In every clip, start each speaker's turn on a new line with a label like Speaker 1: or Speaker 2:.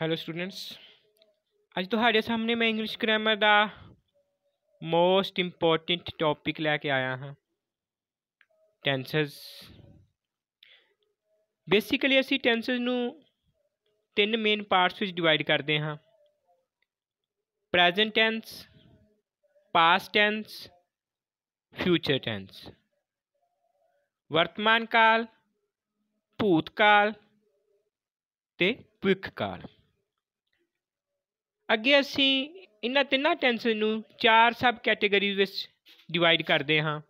Speaker 1: hello students ਅੱਜ ਤੁਹਾਡੇ ਸਾਹਮਣੇ ਮੈਂ ਇੰਗਲਿਸ਼ ਗ੍ਰਾਮਰ ਦਾ ਮੋਸਟ ਇੰਪੋਰਟੈਂਟ ਟੌਪਿਕ ਲੈ ਕੇ ਆਇਆ ਹਾਂ ਟੈਂਸਸ ਬੇਸਿਕਲੀ ਅਸੀਂ ਟੈਂਸਸ ਨੂੰ ਤਿੰਨ ਮੇਨ ਪਾਰਟਸ ਵਿੱਚ ਡਿਵਾਈਡ ਕਰਦੇ ਹਾਂ present tense past tense future tense ਵਰਤਮਾਨ ਕਾਲ ਭੂਤ ਕਾਲ ਤੇ ਭਵਿੱਖ ਕਾਲ ਅੱਗੇ ਅਸੀਂ ਇਹਨਾਂ ਤਿੰਨਾਂ ਟੈਂਸ ਨੂੰ ਚਾਰ ਸਬ ਕੈਟਾਗਰੀ ਵਿੱਚ ਡਿਵਾਈਡ ਕਰਦੇ ਹਾਂ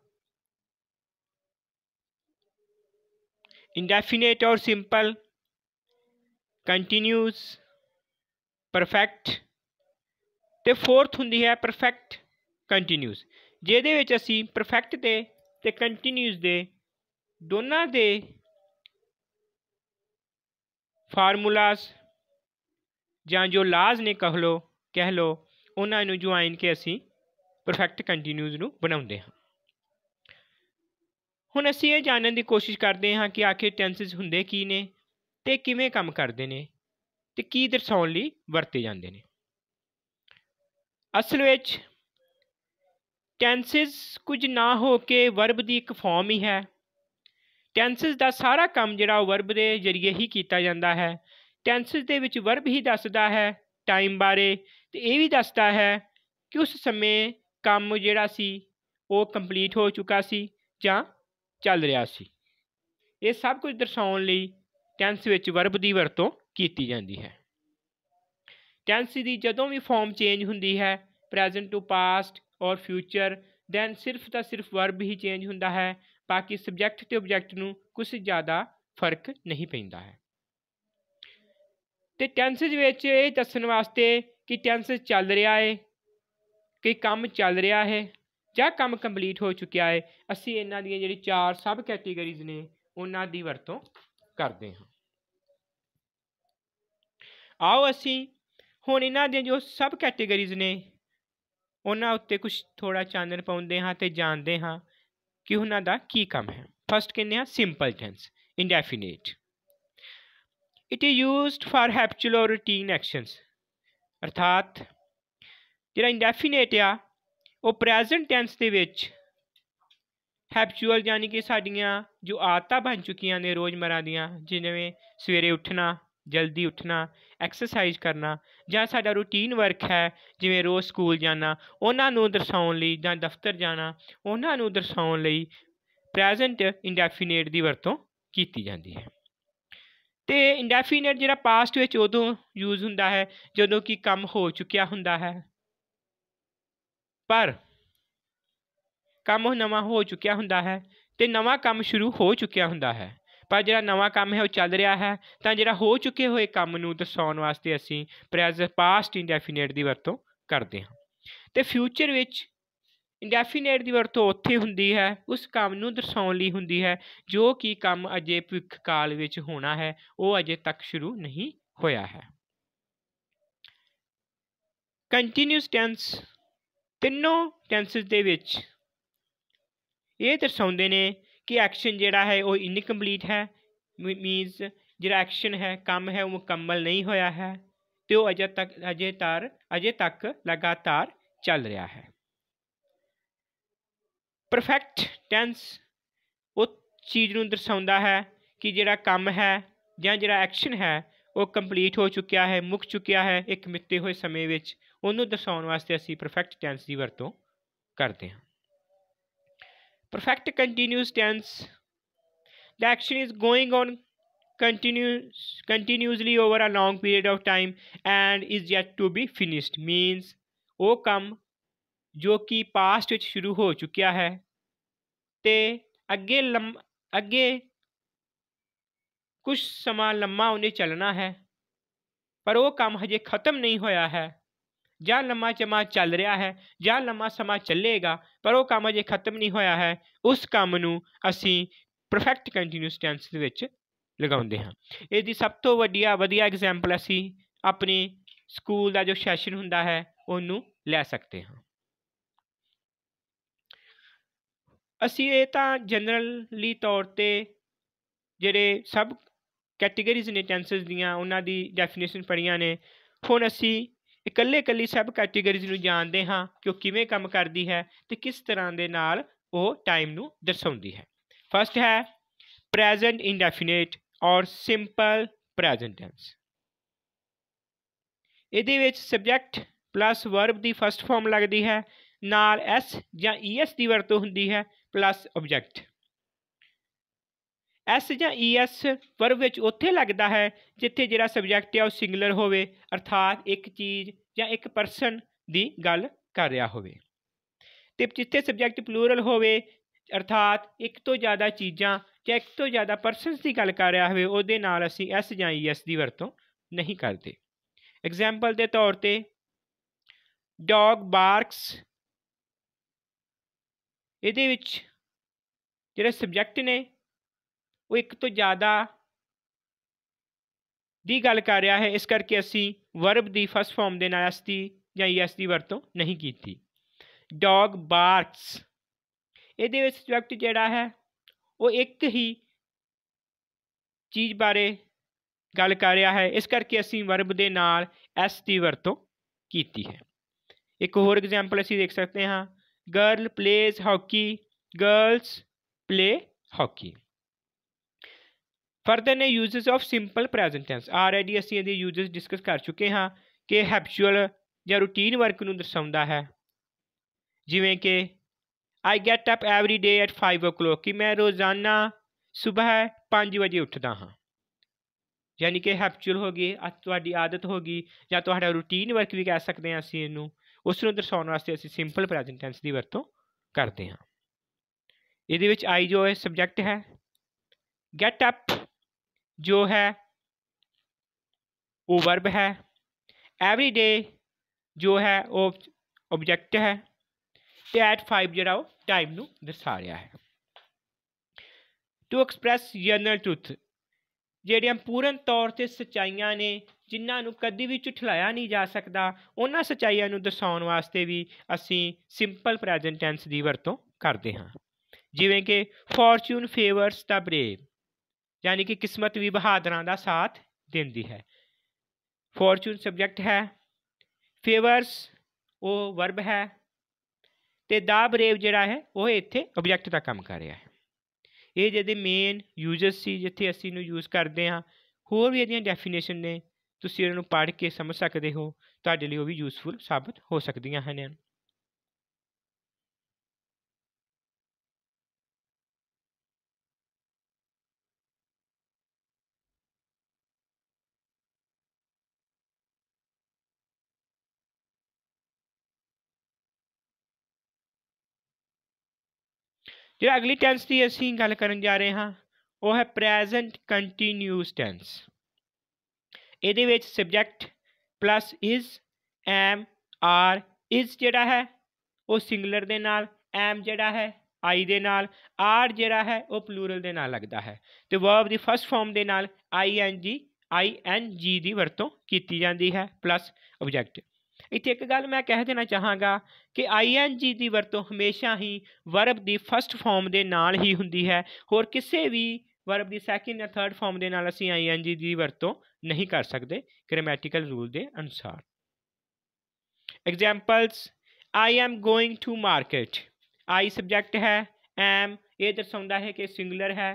Speaker 1: ਇਨਡੈਫੀਨਿਟ ਔਰ ਸਿੰਪਲ ਕੰਟੀਨਿਊਸ ਪਰਫੈਕਟ ਤੇ ਫੋਰਥ ਹੁੰਦੀ ਹੈ ਪਰਫੈਕਟ ਕੰਟੀਨਿਊਸ ਜਿਹਦੇ ਵਿੱਚ ਅਸੀਂ ਪਰਫੈਕਟ ਦੇ ਤੇ ਕੰਟੀਨਿਊਸ ਦੇ ਦੋਨਾਂ ਦੇ ਫਾਰਮੂਲਾਸ ਜਾਂ ਜੋ ਲਾਜ਼ ਨੇ ਕਹ ਲੋ ਕਹ ਲੋ ਉਹਨਾਂ ਨੂੰ ਜੁਆਇਨ ਕੇ ਅਸੀਂ ਪਰਫੈਕਟ ਕੰਟੀਨਿਊਸ ਨੂੰ ਬਣਾਉਂਦੇ ਹਾਂ ਹੁਣ ਅਸੀਂ ਇਹ ਜਾਣਨ ਦੀ ਕੋਸ਼ਿਸ਼ ਕਰਦੇ ਹਾਂ ਕਿ ਆਖਿਰ ਟੈਂਸਸ ਹੁੰਦੇ ਕੀ ਨੇ ਤੇ ਕਿਵੇਂ ਕੰਮ ਕਰਦੇ ਨੇ ਤੇ ਕੀ ਦਰਸਾਉਣ ਲਈ ਵਰਤੇ ਜਾਂਦੇ ਨੇ ਅਸਲ ਵਿੱਚ ਟੈਂਸਸ ਕੁਝ ਨਾ ਹੋ ਕੇ ਵਰਬ ਦੀ ਇੱਕ ਫਾਰਮ ਹੀ ਹੈ ਟੈਂਸਸ ਦਾ ਸਾਰਾ ਕੰਮ ਜਿਹੜਾ ਉਹ ਵਰਬ ਦੇ ਜ਼ਰੀਏ ਹੀ ਕੀਤਾ ਜਾਂਦਾ ਹੈ ਟੈਂਸਸ ਦੇ ਵਿੱਚ ਵਰਬ ਹੀ ਦੱਸਦਾ ਹੈ ਟਾਈਮ ਬਾਰੇ ਤੇ ਇਹ ਵੀ ਦੱਸਦਾ ਹੈ ਕਿ ਉਸ ਸਮੇਂ ਕੰਮ ਜਿਹੜਾ ਸੀ ਉਹ ਕੰਪਲੀਟ ਹੋ ਚੁੱਕਾ ਸੀ ਜਾਂ ਚੱਲ ਰਿਹਾ ਸੀ ਇਹ ਸਭ ਕੁਝ ਦਰਸਾਉਣ ਲਈ ਟੈਂਸ ਵਿੱਚ ਵਰਬ ਦੀ ਵਰਤੋਂ ਕੀਤੀ ਜਾਂਦੀ ਹੈ ਟੈਂਸ ਦੀ ਜਦੋਂ ਵੀ ਫਾਰਮ ਚੇਂਜ ਹੁੰਦੀ ਹੈ ਪ੍ਰੈਜ਼ੈਂਟ ਟੂ ਪਾਸਟ ਔਰ ਫਿਊਚਰ ਦੈਨ ਸਿਰਫ ਤਾਂ ਸਿਰਫ ਵਰਬ ਹੀ ਚੇਂਜ ਹੁੰਦਾ ਹੈ ਬਾਕੀ ਸਬਜੈਕਟ ਤੇ ਆਬਜੈਕਟ ਨੂੰ ਕੁਝ ਜ਼ਿਆਦਾ ਫਰਕ ਨਹੀਂ ਪੈਂਦਾ ਹੈ ਤੇ ਟੈਂਸ ਵਿੱਚ ਇਹ ਦੱਸਣ ਵਾਸਤੇ ਕਿ ਟੈਂਸ ਚੱਲ ਰਿਹਾ ਹੈ ਕਿ ਕੰਮ ਚੱਲ ਰਿਹਾ ਹੈ ਜਾਂ ਕੰਮ ਕੰਪਲੀਟ ਹੋ ਚੁੱਕਿਆ ਹੈ ਅਸੀਂ ਇਹਨਾਂ ਦੀਆਂ ਜਿਹੜੀ ਚਾਰ ਸਬ ਕੈਟੇਗਰੀਜ਼ ਨੇ ਉਹਨਾਂ ਦੀ ਵਰਤੋਂ ਕਰਦੇ ਹਾਂ ਆਓ ਅਸੀਂ ਹੁਣ ਇਹਨਾਂ ਦੀਆਂ ਜੋ ਸਬ ਕੈਟੇਗਰੀਜ਼ ਨੇ ਉਹਨਾਂ ਉੱਤੇ ਕੁਝ ਥੋੜਾ ਚਾਨਣ ਪਾਉਂਦੇ ਹਾਂ ਤੇ ਜਾਣਦੇ ਹਾਂ ਕਿ ਉਹਨਾਂ ਦਾ ਕੀ ਕੰਮ ਹੈ ਫਸਟ ਕਹਿੰਦੇ ਆ simple tense indefinite it is used for habitual or routine actions ਅਰਥਾਤ ਜਿਹੜਾ ਇਨਡੈਫੀਨਿਟ ਆ ਉਹ ਪ੍ਰੈਜ਼ੈਂਟ ਟੈਂਸ ਦੇ ਵਿੱਚ ਹੈਪਚੁਅਲ ਯਾਨੀ ਕਿ ਸਾਡੀਆਂ ਜੋ ਆਦਤਾਂ ਬਣ ਚੁੱਕੀਆਂ ਨੇ ਰੋਜ਼ਮਰਾ ਦੀਆਂ ਜਿਵੇਂ ਸਵੇਰੇ ਉੱਠਣਾ ਜਲਦੀ ਉੱਠਣਾ ਐਕਸਰਸਾਈਜ਼ ਕਰਨਾ ਜਾਂ ਸਾਡਾ ਰੂਟੀਨ ਵਰਕ ਹੈ ਜਿਵੇਂ ਰੋਜ਼ ਸਕੂਲ ਜਾਣਾ ਉਹਨਾਂ ਨੂੰ ਦਰਸਾਉਣ ਲਈ ਜਾਂ ਦਫ਼ਤਰ ਜਾਣਾ ਉਹਨਾਂ ਨੂੰ ਦਰਸਾਉਣ ਲਈ ਪ੍ਰੈਜ਼ੈਂਟ ਇਨਡੈਫੀਨਿਟ ਦੀ ਵਰਤੋਂ ਕੀਤੀ ਜਾਂਦੀ ਹੈ ਤੇ ਇੰਡੈਫੀਨਿਟ ਜਿਹੜਾ ਪਾਸਟ ਵਿੱਚ ਉਦੋਂ ਯੂਜ਼ ਹੁੰਦਾ ਹੈ ਜਦੋਂ ਕਿ ਕੰਮ ਹੋ ਚੁੱਕਿਆ ਹੁੰਦਾ ਹੈ ਪਰ ਕੰਮ ਨਵਾਂ ਹੋ ਚੁੱਕਿਆ ਹੁੰਦਾ ਹੈ ਤੇ ਨਵਾਂ ਕੰਮ ਸ਼ੁਰੂ ਹੋ ਚੁੱਕਿਆ ਹੁੰਦਾ ਹੈ ਪਰ ਜਿਹੜਾ ਨਵਾਂ ਕੰਮ ਹੈ ਉਹ ਚੱਲ ਰਿਹਾ ਹੈ ਤਾਂ ਜਿਹੜਾ ਹੋ ਚੁੱਕੇ ਹੋਏ ਕੰਮ ਨੂੰ ਦਰਸਾਉਣ ਵਾਸਤੇ ਅਸੀਂ ਪ੍ਰੈਜ਼ੈਂਟ ਪਾਸਟ ਇੰਡੈਫੀਨਿਟ ਦੀ ਵਰਤੋਂ ਕਰਦੇ ਹਾਂ ਤੇ ਫਿਊਚਰ ਵਿੱਚ ਇੰਡੈਫੀਨੇਟ ਦੀ ਵਰਤੋਂ ਉੱਥੇ ਹੁੰਦੀ ਹੈ ਉਸ ਕੰਮ ਨੂੰ ਦਰਸਾਉਣ ਲਈ ਹੁੰਦੀ ਹੈ ਜੋ ਕਿ ਕੰਮ ਅਜੇ ਭਵਿੱਖ ਕਾਲ ਵਿੱਚ ਹੋਣਾ ਹੈ ਉਹ ਅਜੇ ਤੱਕ ਸ਼ੁਰੂ ਨਹੀਂ ਹੋਇਆ ਹੈ ਕੰਟੀਨਿਊਸ ਟੈਂਸ ਤਿੰਨੋਂ ਟੈਂਸਸ ਦੇ ਵਿੱਚ ਇਹ ਦਰਸਾਉਂਦੇ ਨੇ ਕਿ ਐਕਸ਼ਨ ਜਿਹੜਾ ਹੈ ਉਹ ਇਨਕੰਪਲੀਟ ਹੈ ਮੀਨਸ ਜਿਹੜਾ ਐਕਸ਼ਨ ਹੈ ਕੰਮ ਹੈ ਉਹ ਮੁਕੰਮਲ ਨਹੀਂ ਹੋਇਆ ਹੈ ਤੇ ਉਹ ਅਜੇ ਤੱਕ ਅਜੇ ਤਾਰ ਅਜੇ ਤੱਕ ਲਗਾਤਾਰ ਚੱਲ ਰਿਹਾ ਹੈ ਪਰਫੈਕਟ ਟੈਂਸ ਉਹ ਚੀਜ਼ ਨੂੰ ਦਰਸਾਉਂਦਾ ਹੈ ਕਿ ਜਿਹੜਾ ਕੰਮ ਹੈ ਜਾਂ ਜਿਹੜਾ ਐਕਸ਼ਨ ਹੈ ਉਹ ਕੰਪਲੀਟ ਹੋ ਚੁੱਕਿਆ ਹੈ ਮੁੱਕ ਚੁੱਕਿਆ ਹੈ ਇੱਕ ਮਿੱਤੇ ਹੋਏ ਸਮੇਂ ਵਿੱਚ ਉਹਨੂੰ ਦਰਸਾਉਣ ਵਾਸਤੇ ਅਸੀਂ ਪਰਫੈਕਟ ਟੈਂਸ ਦੀ ਵਰਤੋਂ ਕਰਦੇ ਹਾਂ perfect continuous tense the action is going on continuous continuously over a long period of time and is yet to be finished means ਉਹ ਕੰਮ ਜੋ ਕਿ ਪਾਸਟ ਵਿੱਚ ਸ਼ੁਰੂ ਹੋ ਚੁੱਕਿਆ ਹੈ ਤੇ ਅੱਗੇ ਲੰਮ ਅੱਗੇ ਕੁਝ ਸਮਾਂ ਲੰਮਾ ਉਹਨੇ ਚੱਲਣਾ ਹੈ ਪਰ ਉਹ ਕੰਮ ਹਜੇ ਖਤਮ ਨਹੀਂ ਹੋਇਆ ਹੈ ਜਾਂ ਲੰਮਾ ਚਮਾ ਚੱਲ ਰਿਹਾ ਹੈ ਜਾਂ ਲੰਮਾ ਸਮਾਂ ਚੱਲੇਗਾ ਪਰ ਉਹ ਕੰਮ ਅਜੇ ਖਤਮ ਨਹੀਂ ਹੋਇਆ ਹੈ ਉਸ ਕੰਮ ਨੂੰ ਅਸੀਂ ਪਰਫੈਕਟ ਕੰਟੀਨਿਊਸ ਟੈਂਸ ਦੇ ਵਿੱਚ ਲਗਾਉਂਦੇ ਹਾਂ ਇਸ ਦੀ ਸਭ ਤੋਂ ਵੱਡੀਆ ਵਧੀਆ ਐਗਜ਼ਾਮਪਲ ਅਸੀਂ ਆਪਣੇ ਸਕੂਲ ਦਾ ਜੋ ਸੈਸ਼ਨ ਹੁੰਦਾ ਹੈ ਉਹਨੂੰ ਲੈ ਸਕਦੇ ਹਾਂ ਅਸੀਂ ਇਹ ਤਾਂ ਜਨਰਲੀ ਤੌਰ ਤੇ ਜਿਹੜੇ ਸਭ ਕੈਟਾਗਰੀਜ਼ ਨੇ ਟੈਂਸਸ ਦੀਆਂ ਉਹਨਾਂ ਦੀ ਡੈਫੀਨੇਸ਼ਨ ਪੜੀਆਂ ਨੇ ਹੁਣ ਅਸੀਂ ਇਕੱਲੇ ਇਕੱਲੀ ਸਭ ਕੈਟਾਗਰੀਜ਼ ਨੂੰ ਜਾਣਦੇ ਹਾਂ ਕਿ ਉਹ ਕਿਵੇਂ ਕੰਮ ਕਰਦੀ ਹੈ ਤੇ ਕਿਸ ਤਰ੍ਹਾਂ ਦੇ ਨਾਲ ਉਹ ਟਾਈਮ ਨੂੰ ਦਰਸਾਉਂਦੀ ਹੈ ਫਸਟ ਹੈ ਪ੍ਰੈਜ਼ੈਂਟ ਇਨਡੈਫੀਨਿਟ ਔਰ ਸਿੰਪਲ ਪ੍ਰੈਜ਼ੈਂਟ ਟੈਂਸ ਇਹਦੇ ਵਿੱਚ ਸਬਜੈਕਟ ਪਲੱਸ ਵਰਬ ਦੀ ਫਸਟ ਫਾਰਮ ਲੱਗਦੀ ਹੈ ਨਾਲ ਐਸ ਜਾਂ ਈਐਸ e ਦੀ ਵਰਤੋਂ ਹੁੰਦੀ ਹੈ ਪਲੱਸ ਆਬਜੈਕਟ ਐਸ ਜਾਂ ਈਐਸ e ਵਰਬ ਵਿੱਚ ਉੱਥੇ ਲੱਗਦਾ ਹੈ ਜਿੱਥੇ ਜਿਹੜਾ ਸਬਜੈਕਟ ਹੈ ਉਹ ਸਿੰਗੂਲਰ ਹੋਵੇ ਅਰਥਾਤ ਇੱਕ ਚੀਜ਼ ਜਾਂ ਇੱਕ ਪਰਸਨ ਦੀ ਗੱਲ ਕਰ ਰਿਹਾ ਹੋਵੇ ਤੇ ਜਿੱਥੇ ਸਬਜੈਕਟ ਪਲੂਰਲ ਹੋਵੇ ਅਰਥਾਤ ਇੱਕ ਤੋਂ ਜ਼ਿਆਦਾ ਚੀਜ਼ਾਂ ਜਾਂ ਇੱਕ ਤੋਂ ਜ਼ਿਆਦਾ ਪਰਸਨਸ ਦੀ ਗੱਲ ਕਰ ਰਿਹਾ ਹੋਵੇ ਉਹਦੇ ਨਾਲ ਅਸੀਂ ਐਸ ਜਾਂ ਈਐਸ e ਦੀ ਵਰਤੋਂ ਨਹੀਂ ਕਰਦੇ ਐਗਜ਼ਾਮਪਲ ਦੇ ਤੌਰ ਤੇ ਡੌਗ ਬਾਰਕਸ ਇਹਦੇ ਵਿੱਚ ਜਿਹੜੇ ਸਬਜੈਕਟ ਨੇ ਉਹ ਇੱਕ ਤੋਂ ਜ਼ਿਆਦਾ ਦੀ ਗੱਲ ਕਰ ਰਿਹਾ ਹੈ ਇਸ ਕਰਕੇ ਅਸੀਂ ਵਰਬ ਦੀ ਫਸਟ ਫਾਰਮ ਦੇ ਨਾਲ ਐਸਟੀ ਜਾਂ ਐਸ ਦੀ ਵਰਤੋਂ ਨਹੀਂ ਕੀਤੀ ਡੌਗ ਬਾਰਕਸ ਇਹਦੇ ਵਿੱਚ ਸਬਜੈਕਟ ਜਿਹੜਾ ਹੈ ਉਹ ਇੱਕ ਹੀ ਚੀਜ਼ ਬਾਰੇ ਗੱਲ ਕਰ ਰਿਹਾ ਹੈ ਇਸ ਕਰਕੇ ਅਸੀਂ ਵਰਬ ਦੇ ਨਾਲ ਐਸ ਦੀ ਵਰਤੋਂ ਕੀਤੀ ਹੈ ਇੱਕ ਹੋਰ ਐਗਜ਼ਾਮਪਲ ਅਸੀਂ ਦੇਖ ਸਕਦੇ ਹਾਂ girl plays hockey girls play hockey further ne uses of simple present tense already assi ede uses discuss kar chuke ha ke habitual ya routine work nu darsaunda hai jivein ke i get up every day at 5 o'clock ki main rozana subah 5 baje uthda ha ਯਾਨੀ ਕਿ habitual ਹੋ ਗਈ ਤੁਹਾਡੀ ਆਦਤ ਹੋ ਗਈ ਜਾਂ ਤੁਹਾਡਾ ਰੂਟੀਨ ਵਰਕ ਵੀ ਕਹਿ ਸਕਦੇ ਆ ਅਸੀਂ ਇਹਨੂੰ ਉਸ ਨੂੰ ਦਰਸਾਉਣ ਵਾਸਤੇ ਅਸੀਂ ਸਿੰਪਲ ਪ੍ਰੈਜ਼ੈਂਟ ਟੈਂਸ ਦੀ ਵਰਤੋਂ ਕਰਦੇ ਹਾਂ ਇਹਦੇ ਵਿੱਚ ਆਈ ਜੋ ਹੈ ਸਬਜੈਕਟ ਹੈ ਗੈਟ ਅਪ ਜੋ ਹੈ ਉਹ ਵਰਬ ਹੈ ਐਵਰੀ ਡੇ ਜੋ ਹੈ ਉਹ ਆਬਜੈਕਟ ਹੈ ਤੇ ਐਟ 5 ਜਿਹੜਾ ਉਹ ਟਾਈਮ ਨੂੰ ਦਰਸਾ ਰਿਹਾ ਹੈ ਟੂ ਐਕਸਪ੍ਰੈਸ ਜਨਰਲ ਟਰੂਥ ਜਿਹੜੀਆਂ ਪੂਰਨ ਤੌਰ ਤੇ ਸਚਾਈਆਂ ਨੇ ਜਿਨ੍ਹਾਂ ਨੂੰ ਕਦੀ ਵੀ ਝੁਠਲਾਇਆ ਨਹੀਂ ਜਾ ਸਕਦਾ ਉਹਨਾਂ ਸਚਾਈਆਂ ਨੂੰ ਦਰਸਾਉਣ ਵਾਸਤੇ ਵੀ ਅਸੀਂ ਸਿੰਪਲ ਪ੍ਰੈਜ਼ੈਂਟ ਟੈਂਸ ਦੀ ਵਰਤੋਂ ਕਰਦੇ ਹਾਂ ਜਿਵੇਂ ਕਿ ਫੋਰਚੂਨ ਫੇਵਰਸ ਦਾ ਬ੍ਰੇਵ ਯਾਨੀ ਕਿ ਕਿਸਮਤ ਵੀ ਬਹਾਦਰਾਂ ਦਾ ਸਾਥ ਦਿੰਦੀ ਹੈ ਫੋਰਚੂਨ ਸਬਜੈਕਟ ਹੈ ਫੇਵਰਸ ਉਹ ਵਰਬ ਹੈ ਤੇ ਦਾ ਬ੍ਰੇਵ ਜਿਹੜਾ ਹੈ ਉਹ ਇੱਥੇ ਆਬਜੈਕਟ ਦਾ ਕੰਮ ਕਰ ਰਿਹਾ ਹੈ ਇਹ ਜਿਹਦੇ ਮੇਨ ਯੂਜਸ ਸੀ ਜਿੱਥੇ ਅਸੀਂ ਨੂੰ ਯੂਜ਼ ਕਰਦੇ ਹਾਂ ਹੋਰ ਵੀ ਇਹਦੀਆਂ ਡੈਫੀਨੇਸ਼ਨ ਨੇ तुम इन पढ़ के समझ सकते हो तो वह भी यूजफुल साबित हो सकता है जो अगली टेंस की असं गल कर जा रहे हैं वह है प्रेजेंट कंटीन्यूस टेंस ਇਹਦੇ ਵਿੱਚ subject plus is am are is ਜਿਹੜਾ ਹੈ ਉਹ ਸਿੰਗੂਲਰ ਦੇ ਨਾਲ ਐਮ ਜਿਹੜਾ ਹੈ ਆਈ ਦੇ ਨਾਲ ਆਰ ਜਿਹੜਾ ਹੈ ਉਹ ਪਲੂਰਲ ਦੇ ਨਾਲ ਲੱਗਦਾ ਹੈ ਤੇ ਵਰਬ ਦੀ ਫਸਟ ਫਾਰਮ ਦੇ ਨਾਲ ਆਈ ਐਨ ਜੀ ਆਈ ਐਨ ਜੀ ਦੀ ਵਰਤੋਂ ਕੀਤੀ ਜਾਂਦੀ ਹੈ ਪਲੱਸ ਆਬਜੈਕਟ ਇੱਥੇ ਇੱਕ ਗੱਲ ਮੈਂ ਕਹਿ ਦੇਣਾ ਚਾਹਾਂਗਾ ਕਿ ਆਈ ਐਨ ਜੀ ਦੀ ਵਰਤੋਂ ਹਮੇਸ਼ਾ ਹੀ ਵਰਬ ਦੀ ਫਸਟ ਫਾਰਮ ਦੇ ਨਾਲ ਹੀ ਹੁੰਦੀ ਹੈ ਹੋਰ ਕਿਸੇ ਵੀ ਵਰਬ ਦੀ ਸੈਕਿੰਡ ਜਾਂ ਥਰਡ ਫਾਰਮ ਦੇ ਨਾਲ ਅਸੀਂ ਆਈਐਨਜੀ ਦੀ ਵਰਤੋਂ ਨਹੀਂ ਕਰ ਸਕਦੇ ਗ੍ਰਾਮੈਟੀਕਲ ਰੂਲ ਦੇ ਅਨੁਸਾਰ examples I am going to market I subject ਹੈ ਐਮ ਇਹ ਦਰਸਾਉਂਦਾ ਹੈ ਕਿ ਸਿੰਗੂਲਰ ਹੈ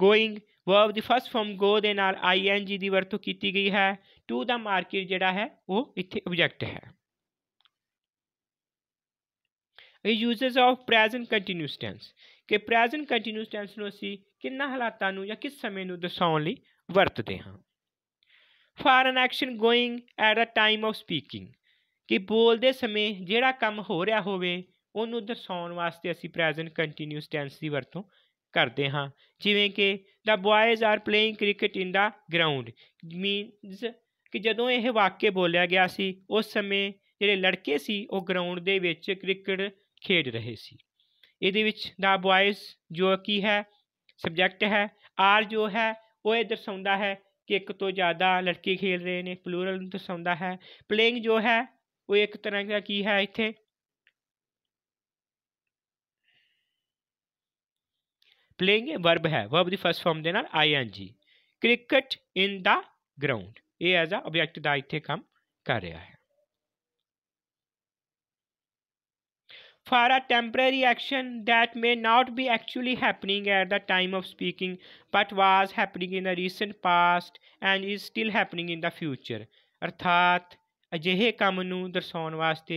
Speaker 1: ਗੋਇੰਗ ਵਰਬ ਦੀ ਫਸਟ ਫਾਰਮ ਗੋ ਦੇ ਨਾਲ ਆਈਐਨਜੀ ਦੀ ਵਰਤੋਂ ਕੀਤੀ ਗਈ ਹੈ ਟੂ ਦਾ ਮਾਰਕੀਟ ਜਿਹੜਾ ਹੈ ਉਹ ਇੱਥੇ ਆਬਜੈਕਟ ਹੈ ਇਹ uses of present continuous tense ਕਿ ਪ੍ਰੈਜ਼ੈਂਟ ਕੰਟੀਨਿਊਸ ਟੈਂਸ ਨੂੰ ਅਸੀਂ ਕਿੰਨਾ ਹਾਲਾਤਾਂ ਨੂੰ ਜਾਂ ਕਿਸ ਸਮੇਂ ਨੂੰ ਦਰਸਾਉਣ ਲਈ ਵਰਤਦੇ ਹਾਂ for an action going at a time of speaking ਕਿ ਬੋਲਦੇ ਸਮੇਂ ਜਿਹੜਾ ਕੰਮ ਹੋ ਰਿਹਾ ਹੋਵੇ ਉਹਨੂੰ ਦਰਸਾਉਣ ਵਾਸਤੇ ਅਸੀਂ ਪ੍ਰੈਜ਼ੈਂਟ ਕੰਟੀਨਿਊਸ ਟੈਂਸ ਦੀ ਵਰਤੋਂ ਕਰਦੇ ਹਾਂ ਜਿਵੇਂ ਕਿ the boys are playing cricket in the ground means ਕਿ ਜਦੋਂ ਇਹ ਵਾਕਿਆ ਬੋਲਿਆ ਗਿਆ ਸੀ ਉਸ ਸਮੇਂ ਜਿਹੜੇ ਲੜਕੇ ਸੀ ਉਹ ਗਰਾਊਂਡ ਦੇ ਵਿੱਚ ਕ੍ਰਿਕਟ ਖੇਡ ਰਹੇ ਸੀ ਇਹਦੇ ਵਿੱਚ ਦਾ ਬॉयਜ਼ ਜੋ ਕੀ ਹੈ ਸਬਜੈਕਟ ਹੈ ਆਰ ਜੋ ਹੈ ਉਹ ਇਹ ਦਰਸਾਉਂਦਾ ਹੈ ਕਿ ਇੱਕ ਤੋਂ ਜ਼ਿਆਦਾ ਲੜਕੀ ਖੇਡ ਰਹੇ ਨੇ ਪਲੂਰਲ ਨੂੰ ਦਰਸਾਉਂਦਾ ਹੈ ਪਲੇਇੰਗ ਜੋ ਹੈ ਉਹ ਇੱਕ ਤਰ੍ਹਾਂ ਦਾ ਕੀ ਹੈ ਇੱਥੇ ਪਲੇਇੰਗ ਇਹ ਵਰਬ ਹੈ ਵਰਬ ਦੀ ਫਸਟ ਫਾਰਮ ਦੇ ਨਾਲ ING cricket in the ground ਇਹ ਐਜ਼ ਅ ਆਬਜੈਕਟ ਦਾ ਇੱਥੇ ਕੰਮ ਕਰ ਰਿਹਾ ਹੈ for a temporary action that may not be actually happening at the time of speaking but was happening in the recent past and is still happening in the future arthat ajehe ਕੰਮ nu ਦਰਸਾਉਣ waste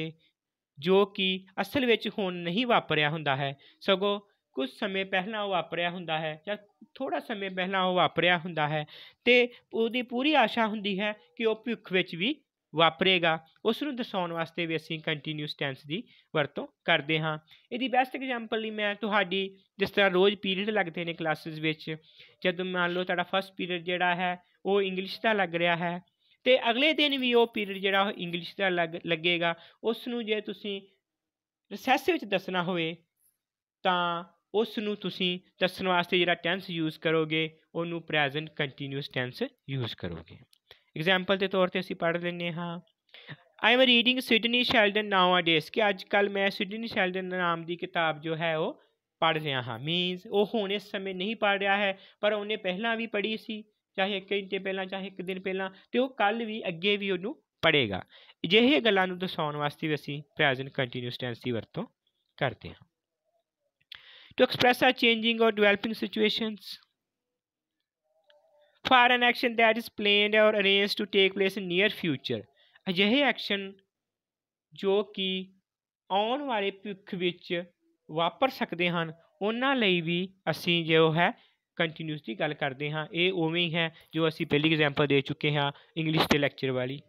Speaker 1: jo ki asal vich ਹੁਣ nahi ਵਾਪਰਿਆ hunda hai ਸਗੋਂ ਕੁਝ ਸਮੇਂ ਪਹਿਲਾਂ ਉਹ ਵਾਪਰਿਆ ਹੁੰਦਾ ਹੈ ਜਾਂ ਥੋੜਾ ਸਮੇਂ ਪਹਿਲਾਂ ਉਹ ਵਾਪਰਿਆ ਹੁੰਦਾ ਹੈ ਤੇ ਉਹਦੀ ਪੂਰੀ ਆਸ਼ਾ ਹੁੰਦੀ ਹੈ ਕਿ ਉਹ ਭਵਿੱਖ ਵਿੱਚ ਵੀ ਵਾਪਰੇਗਾ ਉਸ ਨੂੰ ਦਸਾਉਣ ਵਾਸਤੇ ਵੀ ਅਸੀਂ ਕੰਟੀਨਿਊਸ ਟੈਂਸ ਦੀ ਵਰਤੋਂ ਕਰਦੇ ਹਾਂ ਇਹਦੀ ਬੈਸਟ ਐਗਜ਼ਾਮਪਲ ਲਈ ਮੈਂ ਤੁਹਾਡੀ ਜਿਸ ਤਰ੍ਹਾਂ ਰੋਜ਼ ਪੀਰੀਅਡ ਲੱਗਦੇ ਨੇ ਕਲਾਸਿਸ ਵਿੱਚ ਜਦੋਂ ਮੰਨ ਲਓ ਤੁਹਾਡਾ ਫਸਟ ਪੀਰੀਅਡ ਜਿਹੜਾ ਹੈ ਉਹ ਇੰਗਲਿਸ਼ ਦਾ ਲੱਗ ਰਿਹਾ ਹੈ ਤੇ ਅਗਲੇ ਦਿਨ ਵੀ ਉਹ ਪੀਰੀਅਡ ਜਿਹੜਾ ਉਹ ਇੰਗਲਿਸ਼ ਦਾ ਲੱਗੇਗਾ ਉਸ ਨੂੰ ਜੇ ਤੁਸੀਂ ਰਿਸੈਸ ਵਿੱਚ ਦੱਸਣਾ ਹੋਵੇ ਤਾਂ ਉਸ ਨੂੰ ਤੁਸੀਂ ਦੱਸਣ ਵਾਸਤੇ ਜਿਹੜਾ ਟੈਂਸ ਯੂਜ਼ ਕਰੋਗੇ ਉਹਨੂੰ ਪ੍ਰੈਜ਼ੈਂਟ ਕੰਟੀਨਿਊਸ ਟੈਂਸ ਯੂਜ਼ ਕਰੋਗੇ ਐਗਜ਼ਾਮਪਲ ਦੇ ਤੌਰ ਤੇ ਅਸੀਂ ਪੜ੍ਹ ਲੈਂਦੇ ਹਾਂ I am reading Sidney Sheldon nowadays ਕਿ ਅੱਜ ਕੱਲ ਮੈਂ ਸਿਡਨੀ ਸ਼ੈਲਡਨ ਨਾਮ ਦੀ ਕਿਤਾਬ ਜੋ ਹੈ ਉਹ ਪੜ੍ਹ ਰਿਹਾ ਹਾਂ ਮੀਨਸ ਉਹ ਹੁਣ ਇਸ ਸਮੇਂ ਨਹੀਂ ਪੜ੍ਹ ਰਿਹਾ ਹੈ ਪਰ ਉਹਨੇ ਪਹਿਲਾਂ ਵੀ ਪੜ੍ਹੀ ਸੀ ਚਾਹੇ ਇੱਕ ਘੰਟੇ ਪਹਿਲਾਂ ਚਾਹੇ ਇੱਕ ਦਿਨ ਪਹਿਲਾਂ ਤੇ ਉਹ ਕੱਲ ਵੀ ਅੱਗੇ ਵੀ ਉਹਨੂੰ ਪੜ੍ਹੇਗਾ ਜਿਹੇ ਗੱਲਾਂ ਨੂੰ ਦਸਾਉਣ ਵਾਸਤੇ ਵੀ ਅਸੀਂ ਪ੍ਰੈਜ਼ੈਂਟ ਕੰਟੀਨਿਊਸ ਟੈਂਸ ਦੀ ਵਰਤੋਂ ਕਰਦੇ ਹਾਂ to express a changing or developing situations for an action that is planned or arranged to take place in near future ਅਜਿਹੇ ਐਕਸ਼ਨ ਜੋ ਕਿ ਆਉਣ ਵਾਲੇ ਭਵਿੱਖ ਵਿੱਚ ਵਾਪਰ ਸਕਦੇ ਹਨ ਉਹਨਾਂ ਲਈ ਵੀ ਅਸੀਂ ਜੋ ਹੈ ਕੰਟੀਨਿਊਸ ਦੀ ਗੱਲ ਕਰਦੇ ਹਾਂ ਇਹ ਉਵੇਂ ਹੀ ਹੈ ਜੋ ਅਸੀਂ ਪਹਿਲੀ ਐਗਜ਼ਾਮਪਲ ਦੇ ਚੁੱਕੇ ਹਾਂ ਇੰਗਲਿਸ਼ ਦੇ ਲੈਕਚਰ ਵਾਲੀ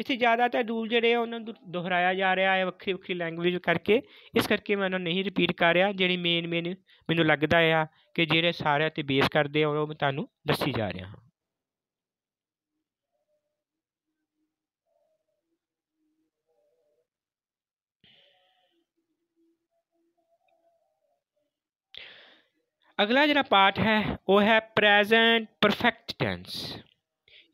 Speaker 1: ਇੱਥੇ ਜ਼ਿਆਦਾਤਰ ਦੂਲ ਜਿਹੜੇ ਆ ਉਹਨਾਂ ਨੂੰ ਦੁਹਰਾਇਆ ਜਾ ਰਿਹਾ ਹੈ ਵੱਖਰੀ ਵੱਖਰੀ ਲੈਂਗੁਏਜ ਕਰਕੇ ਇਸ ਕਰਕੇ ਮੈਂ ਉਹਨਾਂ ਨਹੀਂ ਰਿਪੀਟ ਕਰ ਰਿਹਾ ਜਿਹੜੀ ਮੇਨ ਮੇਨ ਮੈਨੂੰ ਲੱਗਦਾ ਆ ਕਿ ਜਿਹੜੇ ਸਾਰਿਆਂ ਤੇ ਬੇਸ ਕਰਦੇ ਆ ਉਹ ਮੈਂ ਤੁਹਾਨੂੰ ਦੱਸੀ ਜਾ ਰਿਹਾ ਹਾਂ ਅਗਲਾ ਜਿਹੜਾ ਪਾਠ ਹੈ ਉਹ ਹੈ ਪ੍ਰੈਜ਼ੈਂਟ ਪਰਫੈਕਟ ਟੈਂਸ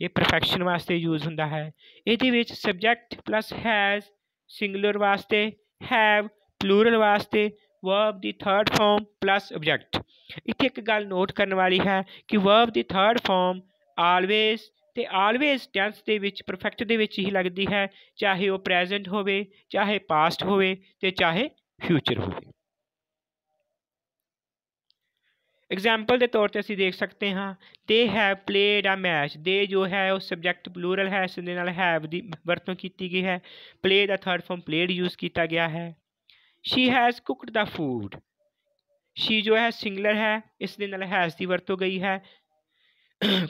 Speaker 1: ਇਹ ਪਰਫੈਕਸ਼ਨ ਵਾਸਤੇ ਯੂਜ਼ ਹੁੰਦਾ ਹੈ ਇਹਦੇ ਵਿੱਚ ਸਬਜੈਕਟ ਪਲੱਸ ਹੈਜ਼ ਸਿੰਗੂਲਰ ਵਾਸਤੇ ਹੈਵ ਪਲੂਰਲ ਵਾਸਤੇ ਵਰਬ ਦੀ ਥਰਡ ਫਾਰਮ ਪਲੱਸ ਆਬਜੈਕਟ ਇੱਥੇ ਇੱਕ ਗੱਲ ਨੋਟ ਕਰਨ ਵਾਲੀ ਹੈ ਕਿ ਵਰਬ ਦੀ ਥਰਡ ਫਾਰਮ ਆਲਵੇਸ ਤੇ ਆਲਵੇਸ ਟੈਂਸ ਦੇ ਵਿੱਚ ਪਰਫੈਕਟ ਦੇ ਵਿੱਚ ਹੀ ਲੱਗਦੀ ਹੈ ਚਾਹੇ ਉਹ ਪ੍ਰੈਜ਼ੈਂਟ ਹੋਵੇ ਚਾਹੇ ਪਾਸਟ ਹੋਵੇ ਤੇ ਚਾਹੇ ਫਿਊਚਰ ਹੋਵੇ ਐਗਜ਼ਾਮਪਲ ਦੇ ਤੌਰ ਤੇ ਅਸੀਂ ਦੇਖ ਸਕਦੇ ਹਾਂ they have played a match ਦੇ ਜੋ ਹੈ ਉਹ ਸਬਜੈਕਟ ਪਲੂਰਲ ਹੈ ਇਸ ਦੇ ਨਾਲ ਹੈਵ ਦੀ ਵਰਤੋਂ ਕੀਤੀ ਗਈ ਹੈ ਪਲੇ ਦਾ ਥਰਡ ਫਾਰਮ ਪਲੇਡ ਯੂਜ਼ ਕੀਤਾ ਗਿਆ ਹੈ she has cooked the food she ਜੋ ਹੈ ਸਿੰਗੂਲਰ ਹੈ ਇਸ ਦੇ ਨਾਲ ਹੈਜ਼ ਦੀ ਵਰਤੋਂ ਗਈ ਹੈ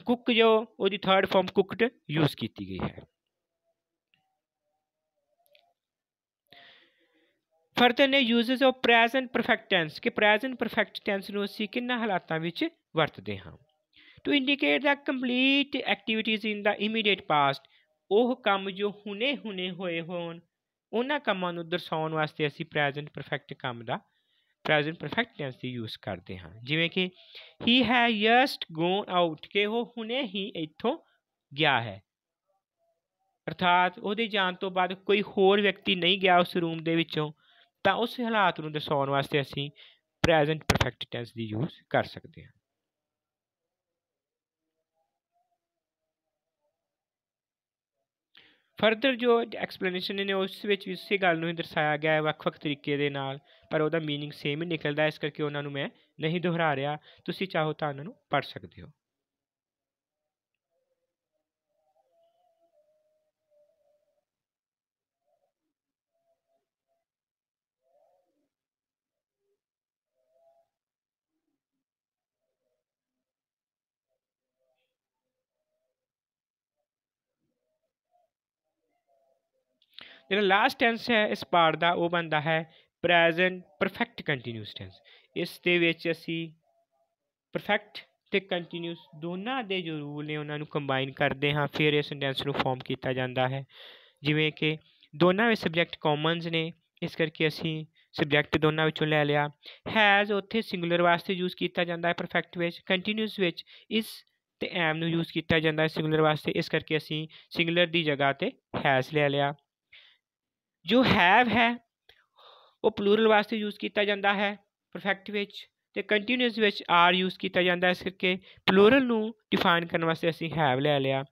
Speaker 1: ਕੁਕ ਜੋ ਉਹਦੀ ਥਰਡ ਫਾਰਮ ਕੁਕਡ ਯੂਜ਼ ਕੀਤੀ ਗਈ ਹੈ ਫਰਦਰ ਨੇ uses of present perfect tense ਕਿ ਪ੍ਰੈਜ਼ੈਂਟ ਪਰਫੈਕਟ ਟੈਂਸ ਨੂੰ ਅਸੀਂ ਕਿੰਨਾ ਹਾਲਾਤਾਂ ਵਿੱਚ ਵਰਤਦੇ ਹਾਂ to indicate the complete activities in the immediate past ਉਹ ਕੰਮ ਜੋ ਹੁਣੇ-ਹੁਣੇ ਹੋਏ ਹੋਣ ਉਹਨਾਂ ਕੰਮਾਂ ਨੂੰ ਦਰਸਾਉਣ ਵਾਸਤੇ ਅਸੀਂ ਪ੍ਰੈਜ਼ੈਂਟ ਪਰਫੈਕਟ ਕੰਮ ਦਾ ਪ੍ਰੈਜ਼ੈਂਟ ਪਰਫੈਕਟ ਟੈਂਸ ਦੀ ਯੂਜ਼ ਕਰਦੇ ਹਾਂ ਜਿਵੇਂ ਕਿ ਹੀ ਹੈ ਜਸਟ ਗੋਨ ਆਊਟ ਕਿ ਉਹ ਹੁਣੇ ਹੀ ਇੱਥੋਂ ਗਿਆ ਹੈ ਅਰਥਾਤ ਉਹਦੇ ਜਾਣ ਤੋਂ ਬਾਅਦ ਕੋਈ ਹੋਰ ਵਿਅਕਤੀ ਨਹੀਂ ਗਿਆ ਉਸ ਰੂਮ ਦੇ ਵਿੱਚੋਂ ਤਾਂ ਉਸ ਹਾਲਾਤ ਨੂੰ ਦਰਸਾਉਣ ਵਾਸਤੇ ਅਸੀਂ ਪ੍ਰੈਜ਼ੈਂਟ ਪਰਫੈਕਟ ਟੈਂਸ ਦੀ ਯੂਜ਼ ਕਰ ਸਕਦੇ ਹਾਂ ਫਰਦਰ ਜੋ ਐਕਸਪਲੇਨੇਸ਼ਨ ਨੇ ਉਸ ਵਿੱਚ ਵੀ ਉਸੇ ਗੱਲ ਨੂੰ ਹੀ ਦਰਸਾਇਆ ਗਿਆ ਹੈ ਵੱਖ-ਵੱਖ ਤਰੀਕੇ ਦੇ ਨਾਲ ਪਰ ਉਹਦਾ मीनिंग ਸੇਮ ਹੀ ਨਿਕਲਦਾ ਇਸ ਕਰਕੇ ਉਹਨਾਂ ਨੂੰ ਮੈਂ ਨਹੀਂ ਦੁਹਰਾ ਰਿਹਾ ਤੁਸੀਂ ਚਾਹੋ ਤਾਂ ਉਹਨਾਂ ਨੂੰ ਪੜ੍ਹ ਸਕਦੇ ਹੋ ਜਿਹੜਾ ਲਾਸਟ ਟੈਂਸ ਹੈ ਇਸ ਪਾਰਟ ਦਾ ਉਹ ਬੰਦਾ ਹੈ ਪ੍ਰੈਜ਼ੈਂਟ ਪਰਫੈਕਟ ਕੰਟੀਨਿਊਸ ਟੈਂਸ ਇਸ ਦੇ ਵਿੱਚ ਅਸੀਂ ਪਰਫੈਕਟ ਤੇ ਕੰਟੀਨਿਊਸ ਦੋਨਾਂ ਦੇ ਜੋ ਰੂਲ ਨੇ ਉਹਨਾਂ ਨੂੰ ਕੰਬਾਈਨ ਕਰਦੇ ਹਾਂ ਫਿਰ ਇਸ ਸੈਂਟੈਂਸ ਨੂੰ ਫਾਰਮ ਕੀਤਾ ਜਾਂਦਾ ਹੈ ਜਿਵੇਂ ਕਿ ਦੋਨਾਂ ਵਿੱਚ ਸਬਜੈਕਟ ਕਾਮਨਸ ਨੇ ਇਸ ਕਰਕੇ ਅਸੀਂ ਸਬਜੈਕਟ ਦੋਨਾਂ ਵਿੱਚੋਂ ਲੈ ਲਿਆ ਹੈਜ਼ ਉੱਥੇ ਸਿੰਗੂਲਰ ਵਾਸਤੇ ਯੂਜ਼ ਕੀਤਾ ਜਾਂਦਾ ਹੈ ਪਰਫੈਕਟ ਵਿੱਚ ਕੰਟੀਨਿਊਸ ਵਿੱਚ ਇਸ ਤੇ ਐਮ ਨੂੰ ਯੂਜ਼ ਕੀਤਾ ਜਾਂਦਾ ਹੈ ਸਿੰਗੂਲਰ ਵਾਸਤੇ ਇਸ ਕਰਕੇ ਅਸੀਂ ਸਿੰਗੂਲਰ ਦੀ ਜਗ੍ਹਾ ਤੇ ਹੈਜ਼ ਲੈ ਲਿਆ ਜੋ ਹੈਵ ਹੈ ਉਹ ਪਲੂਰਲ ਵਾਸਤੇ ਯੂਜ਼ ਕੀਤਾ ਜਾਂਦਾ ਹੈ ਪਰਫੈਕਟ ਵਿੱਚ ਤੇ ਕੰਟੀਨਿਊਸ ਵਿੱਚ ਆਰ ਯੂਜ਼ ਕੀਤਾ ਜਾਂਦਾ ਇਸ ਕਰਕੇ ਪਲੂਰਲ ਨੂੰ ਡਿਫਾਈਨ ਕਰਨ ਵਾਸਤੇ ਅਸੀਂ ਹੈਵ ਲੈ ਲਿਆ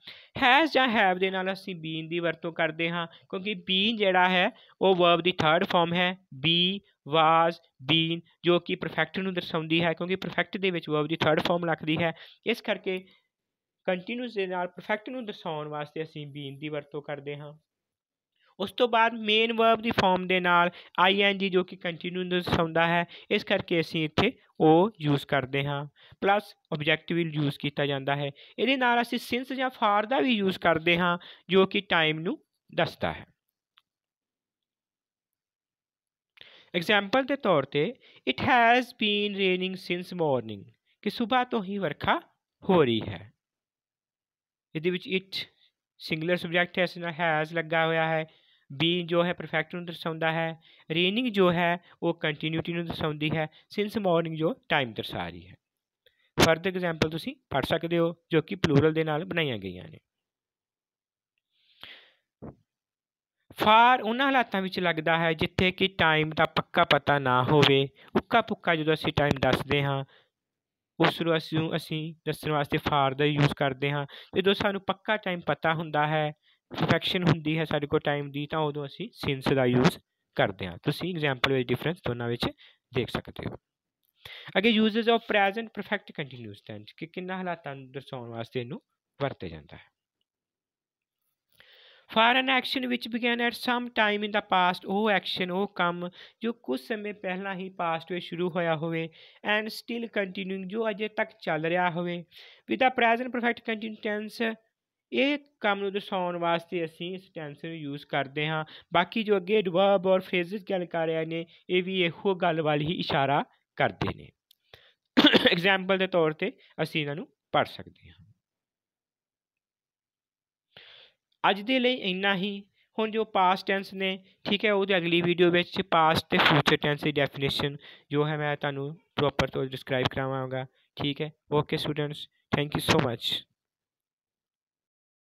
Speaker 1: ਹੈਜ਼ ਜਾਂ ਹੈਵ ਦੇ ਨਾਲ ਅਸੀਂ ਬੀਨ ਦੀ ਵਰਤੋਂ ਕਰਦੇ ਹਾਂ ਕਿਉਂਕਿ ਬੀਨ ਜਿਹੜਾ ਹੈ ਉਹ ਵਰਬ ਦੀ ਥਰਡ ਫਾਰਮ ਹੈ ਬੀ ਵਾਸ ਬੀਨ ਜੋ ਕਿ ਪਰਫੈਕਟ ਨੂੰ ਦਰਸਾਉਂਦੀ ਹੈ ਕਿਉਂਕਿ ਪਰਫੈਕਟ ਦੇ ਵਿੱਚ ਵਰਬ ਦੀ ਥਰਡ ਫਾਰਮ ਲੱਗਦੀ ਹੈ ਇਸ ਕਰਕੇ ਕੰਟੀਨਿਊਸ ਦੇ ਨਾਲ ਪਰਫੈਕਟ ਨੂੰ ਦਰਸਾਉਣ ਵਾਸਤੇ ਅਸੀਂ ਬੀਨ ਦੀ ਵਰਤੋਂ ਕਰਦੇ ਹਾਂ ਉਸ ਤੋਂ ਬਾਅਦ ਮੇਨ ਵਰਬ ਦੀ ਫਾਰਮ ਦੇ ਨਾਲ ਜੀ ਜੋ ਕਿ ਕੰਟੀਨਿਊਸ ਦਰਸਾਉਂਦਾ ਹੈ ਇਸ ਕਰਕੇ ਅਸੀਂ ਇੱਥੇ ਉਹ ਯੂਜ਼ ਕਰਦੇ ਹਾਂ ਪਲੱਸ ਆਬਜੈਕਟ ਵੀ ਯੂਜ਼ ਕੀਤਾ ਜਾਂਦਾ ਹੈ ਇਹਦੇ ਨਾਲ ਅਸੀਂ ਸਿੰਸ ਜਾਂ ਫਾਰ ਦਾ ਵੀ ਯੂਜ਼ ਕਰਦੇ ਹਾਂ ਜੋ ਕਿ ਟਾਈਮ ਨੂੰ ਦੱਸਦਾ ਹੈ ਐਗਜ਼ਾਮਪਲ ਦੇ ਤੌਰ ਤੇ it has been raining since morning ਕਿ ਸਵੇਰ ਤੋਂ ਹੀ ਵਰਖਾ ਹੋ ਰਹੀ ਹੈ ਇਹਦੇ ਵਿੱਚ ਇਟ ਸਿੰਗੂਲਰ ਸਬਜੈਕਟ ਹੈ ਇਸ ਨਾਲ ਹੈਜ਼ ਲੱਗਾ ਹੋਇਆ ਹੈ ਬੀ ਜੋ ਹੈ ਪਰਫੈਕਟ ਨੂੰ ਦਰਸਾਉਂਦਾ ਹੈ ਰੇਨਿੰਗ ਜੋ ਹੈ ਉਹ ਕੰਟੀਨਿਊਟੀ ਨੂੰ ਦਰਸਾਉਂਦੀ ਹੈ ਸਿੰਸ ਮਾਰਨਿੰਗ ਜੋ ਟਾਈਮ ਦਰਸਾ ਰਹੀ ਹੈ ਫਰਦਰ ਐਗਜ਼ਾਮਪਲ ਤੁਸੀਂ ਪੜ ਸਕਦੇ ਹੋ ਜੋ ਕਿ ਪਲੂਰਲ ਦੇ ਨਾਲ ਬਣਾਈਆਂ ਗਈਆਂ ਨੇ ਫਾਰ ਉਹਨਾਂ ਹਾਲਾਤਾਂ ਵਿੱਚ ਲੱਗਦਾ ਹੈ ਜਿੱਥੇ ਕਿ ਟਾਈਮ ਦਾ ਪੱਕਾ ਪਤਾ ਨਾ ਹੋਵੇ ਉੱਕਾ ਪੁੱਕਾ ਜਦੋਂ ਅਸੀਂ ਟਾਈਮ ਦੱਸਦੇ ਹਾਂ ਉਸ ਨੂੰ ਅਸੀਂ ਅਸੀਂ ਦੱਸਣ ਵਾਸਤੇ ਫਾਰ ਦਾ ਯੂਜ਼ ਕਰਦੇ ਹਾਂ ਜਦੋਂ ਸਾਨੂੰ ਪੱਕਾ ਟਾਈਮ ਪਤਾ ਹੁੰਦਾ ਹੈ ਪਰਫੈਕਸ਼ਨ ਹੁੰਦੀ ਹੈ ਸਾਡੇ ਕੋਲ ਟਾਈਮ ਦੀ ਤਾਂ ਉਦੋਂ ਅਸੀਂ ਸਿੰਸ ਦਾ ਯੂਜ਼ ਕਰਦੇ ਹਾਂ ਤੁਸੀਂ ਐਗਜ਼ਾਮਪਲ ਵਿੱਚ ਡਿਫਰੈਂਸ ਦੋਨਾਂ ਵਿੱਚ ਦੇਖ ਸਕਦੇ ਹੋ ਅਗੇ uses of present perfect continuous tense ਕਿ ਕਿੰਨਾ ਹਾਲਾਤਾਂ ਨੂੰ ਦਰਸਾਉਣ ਵਾਸਤੇ ਇਹਨੂੰ ਵਰਤੇ ਜਾਂਦਾ ਹੈ ਫਾਰਨ ਐਕਸ਼ਨ ਵਿੱਚ begin at some time in the past ਉਹ ਐਕਸ਼ਨ ਉਹ ਕੰਮ ਜੋ ਕੁਝ ਸਮੇਂ ਪਹਿਲਾਂ ਹੀ ਪਾਸਟ ਵਿੱਚ ਸ਼ੁਰੂ ਹੋਇਆ ਹੋਵੇ ਐਂਡ ਸਟਿਲ ਕੰਟੀਨਿਊਇੰਗ ਜੋ ਅਜੇ ਤੱਕ ਚੱਲ ਰਿਹਾ ਹੋਵੇ with the present perfect continuous tense ਇਹ ਕੰਮ ਨੂੰ ਦਰਸਾਉਣ ਵਾਸਤੇ ਅਸੀਂ ਇਸ ਟੈਂਸ ਨੂੰ ਯੂਜ਼ ਕਰਦੇ ਹਾਂ ਬਾਕੀ ਜੋ ਅੱਗੇ ਐਡਵਰਬ ਔਰ ਫੇਜ਼ਸ ਗੱਲ ਕਰ ਰਹੇ ਨੇ ਇਹ ਵੀ ਇਹੋ ਗੱਲ ਵੱਲ ਹੀ ਇਸ਼ਾਰਾ ਕਰਦੇ ਨੇ ਐਗਜ਼ਾਮਪਲ ਦੇ ਤੌਰ ਤੇ ਅਸੀਂ ਇਹਨਾਂ ਨੂੰ ਪੜ੍ਹ ਸਕਦੇ ਹਾਂ ਅੱਜ ਦੇ ਲਈ ਇੰਨਾ ਹੀ ਹੁਣ ਜੋ ਪਾਸਟ ਟੈਂਸ ਨੇ ਠੀਕ ਹੈ ਉਹਦੇ ਅਗਲੀ ਵੀਡੀਓ ਵਿੱਚ ਪਾਸਟ ਤੇ ਫਿਊਚਰ ਟੈਂਸ ਦੀ ਡੈਫੀਨੇਸ਼ਨ ਜੋ ਹੈ ਮੈਂ ਤੁਹਾਨੂੰ ਪ੍ਰੋਪਰ ਤੌਰ ਡਿਸਕ੍ਰਾਈਬ ਕਰਾਵਾਂਗਾ ਠੀਕ ਹੈ okay students thank you so much